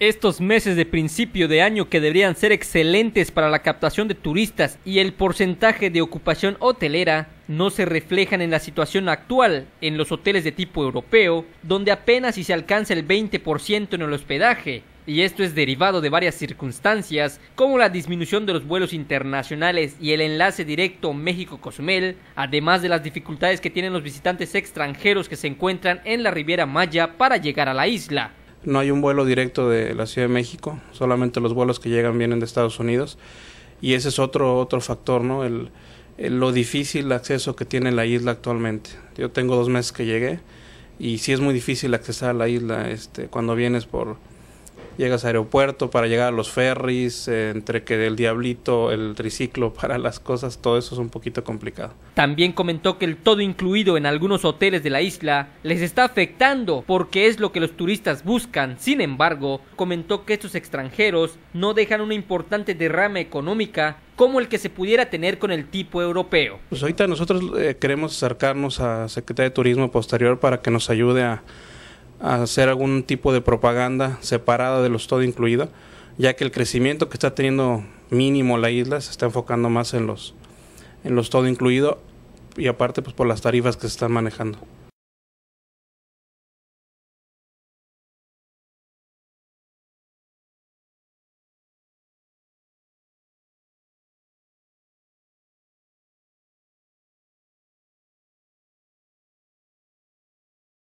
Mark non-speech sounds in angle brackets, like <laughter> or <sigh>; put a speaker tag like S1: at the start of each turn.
S1: Estos meses de principio de año que deberían ser excelentes para la captación de turistas y el porcentaje de ocupación hotelera no se reflejan en la situación actual en los hoteles de tipo europeo, donde apenas si se alcanza el 20% en el hospedaje, y esto es derivado de varias circunstancias, como la disminución de los vuelos internacionales y el enlace directo México-Cozumel, además de las dificultades que tienen los visitantes extranjeros que se encuentran en la Riviera Maya para llegar a la isla
S2: no hay un vuelo directo de la Ciudad de México, solamente los vuelos que llegan vienen de Estados Unidos y ese es otro otro factor, ¿no? El, lo difícil acceso que tiene la isla actualmente. Yo tengo dos meses que llegué y sí es muy difícil accesar a la isla este cuando vienes por llegas a aeropuerto para llegar a los ferries, eh, entre que el diablito, el triciclo <laughs> para las cosas, todo eso es un poquito complicado. También comentó que el todo
S1: incluido en algunos hoteles de la isla les está afectando porque es lo que los turistas buscan. Sin embargo, comentó que estos extranjeros no dejan una importante derrama económica como el que se pudiera tener con el tipo europeo.
S2: Pues ahorita nosotros eh, queremos acercarnos a Secretaría de Turismo posterior para que nos ayude a hacer algún tipo de propaganda separada de los todo incluido, ya que el crecimiento que está teniendo mínimo la isla se está enfocando más en los en los todo incluido y aparte pues por las tarifas que se están manejando.